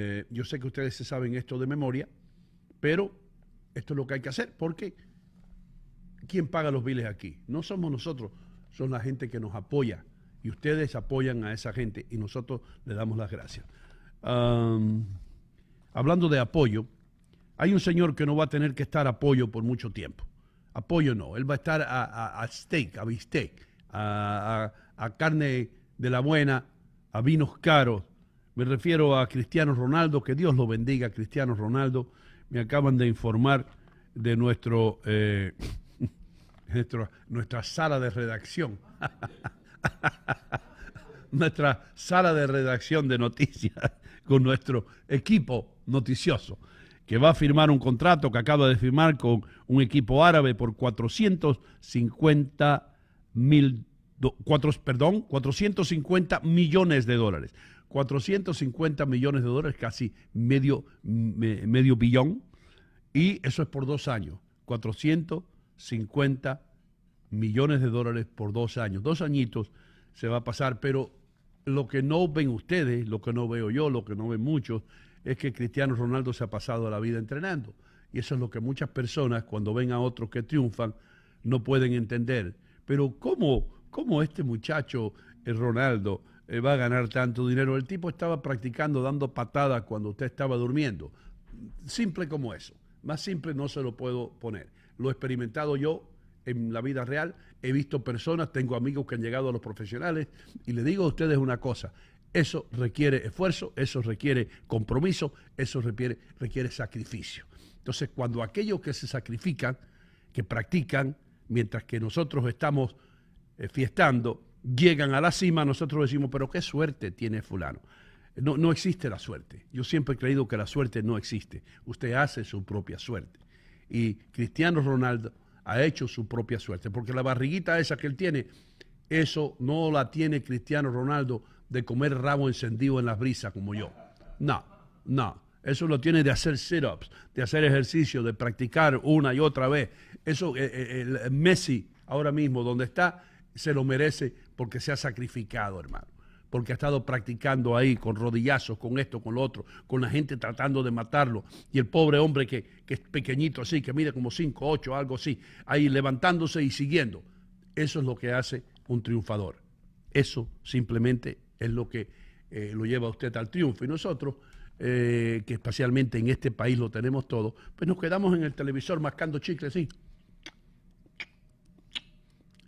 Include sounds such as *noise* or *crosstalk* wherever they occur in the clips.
Eh, yo sé que ustedes se saben esto de memoria, pero esto es lo que hay que hacer, porque ¿quién paga los biles aquí? No somos nosotros, son la gente que nos apoya y ustedes apoyan a esa gente y nosotros le damos las gracias. hablando de apoyo, hay un señor que no va a tener que estar apoyo por mucho tiempo. Apoyo no, él va a estar a, steak, a bistec, a, carne de la buena, a vinos caros, me refiero a Cristiano Ronaldo, que Dios lo bendiga, Cristiano Ronaldo. Me acaban de informar de nuestro, eh, *laughs* nuestra sala de redacción. *laughs* nuestra sala de redacción de noticias con nuestro equipo noticioso, que va a firmar un contrato que acaba de firmar con un equipo árabe por 450 mil, perdón, 450 millones de dólares. 450 millones de dólares, casi medio, medio billón, y eso es por dos años, 450 millones de dólares por dos años, dos añitos se va a pasar, pero lo que no ven ustedes, lo que no veo yo, lo que no ven muchos, es que Cristiano Ronaldo se ha pasado la vida entrenando. Y eso es lo que muchas personas, cuando ven a otros que triunfan, no pueden entender. Pero ¿cómo, cómo este muchacho, el eh, Ronaldo, eh, va a ganar tanto dinero. El tipo estaba practicando dando patadas cuando usted estaba durmiendo. Simple como eso. Más simple no se lo puedo poner. Lo he experimentado yo en la vida real. He visto personas, tengo amigos que han llegado a los profesionales y le digo a ustedes una cosa. Eso requiere esfuerzo, eso requiere compromiso, eso requiere, sacrificio. Entonces, cuando aquellos que se sacrifican, que practican, mientras que nosotros estamos eh, fiestando, llegan a la cima, nosotros decimos, pero qué suerte tiene fulano. No, existe la suerte. Yo siempre he creído que la suerte no existe. Usted hace su propia suerte. Y Cristiano Ronaldo ha hecho su propia suerte, porque la barriguita esa que él tiene, eso no la tiene Cristiano Ronaldo de comer rabo encendido en las brisas como yo. No, no. Eso lo tiene de hacer sit-ups, de hacer ejercicio, de practicar una y otra vez. Eso, eh, eh, Messi ahora mismo, donde está, se lo merece porque se ha sacrificado, hermano. Porque ha estado practicando ahí con rodillazos, con esto, con lo otro, con la gente tratando de matarlo. Y el pobre hombre que, es pequeñito así, que mide como 5, 8, algo así, ahí levantándose y siguiendo. Eso es lo que hace un triunfador. Eso simplemente es lo que eh, lo lleva a usted al triunfo. Y nosotros, eh, que especialmente en este país lo tenemos todo, pues nos quedamos en el televisor mascando chicles, sí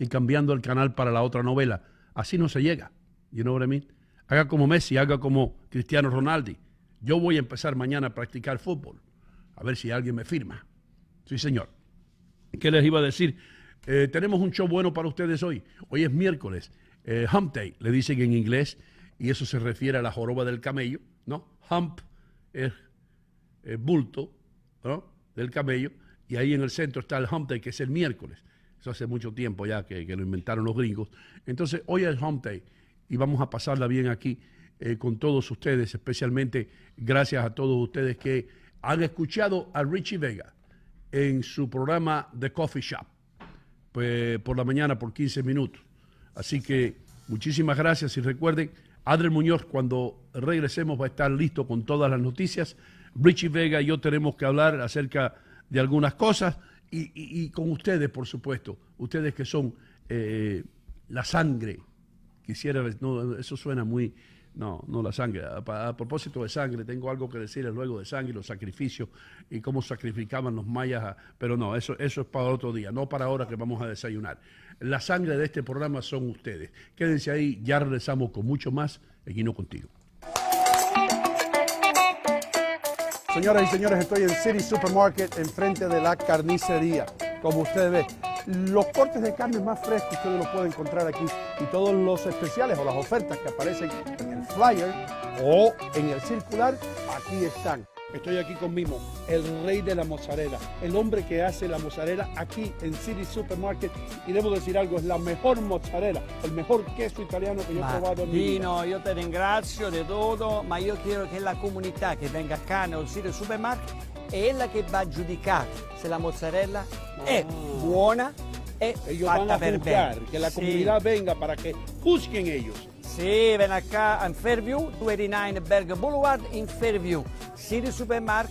y cambiando el canal para la otra novela. Así no se llega. You know what I mean? Haga como Messi, haga como Cristiano Ronaldo. Yo voy a empezar mañana a practicar fútbol. A ver si alguien me firma. Sí, señor. ¿Qué les iba a decir? Eh, tenemos un show bueno para ustedes hoy. Hoy es miércoles. Eh, le dicen en inglés. Y eso se refiere a la joroba del camello, ¿no? Hump es eh, bulto, ¿no? Del camello. Y ahí en el centro está el Hump que es el miércoles. Eso hace mucho tiempo ya que, lo inventaron los gringos. Entonces, hoy es Home Day y vamos a pasarla bien aquí eh, con todos ustedes, especialmente gracias a todos ustedes que han escuchado a Richie Vega en su programa The Coffee Shop pues, por la mañana por 15 minutos. Así que muchísimas gracias y recuerden, Adriel Muñoz cuando regresemos va a estar listo con todas las noticias. Richie Vega y yo tenemos que hablar acerca de algunas cosas y, con ustedes, por supuesto, ustedes que son eh, la sangre. Quisiera, no, eso suena muy, no, no la sangre. A, propósito de sangre, tengo algo que decirles luego de sangre, los sacrificios y cómo sacrificaban los mayas. pero no, eso, eso es para otro día, no para ahora que vamos a desayunar. La sangre de este programa son ustedes. Quédense ahí, ya regresamos con mucho más. Aquí no contigo. Señoras y señores, estoy en City Supermarket, enfrente de la carnicería. Como ustedes ve, los cortes de carne más frescos ustedes los pueden encontrar aquí y todos los especiales o las ofertas que aparecen en el flyer o en el circular, aquí están. Estoy aquí con Mimo, el rey de la mozzarella, el hombre que hace la mozzarella aquí en City Supermarket. Y debo decir algo, es la mejor mozzarella, el mejor queso italiano que yo he probado en mi vida. yo te ringrazio de todo, ma yo quiero que la comunidad que venga acá en el City Supermarket es la que va a giudicare si la mozzarella es ah. buena e ellos a que la comunidad venga para que juzguen ellos. Sì, ven acá in Fairview, 289 Berg Boulevard in Fairview, City Supermarket.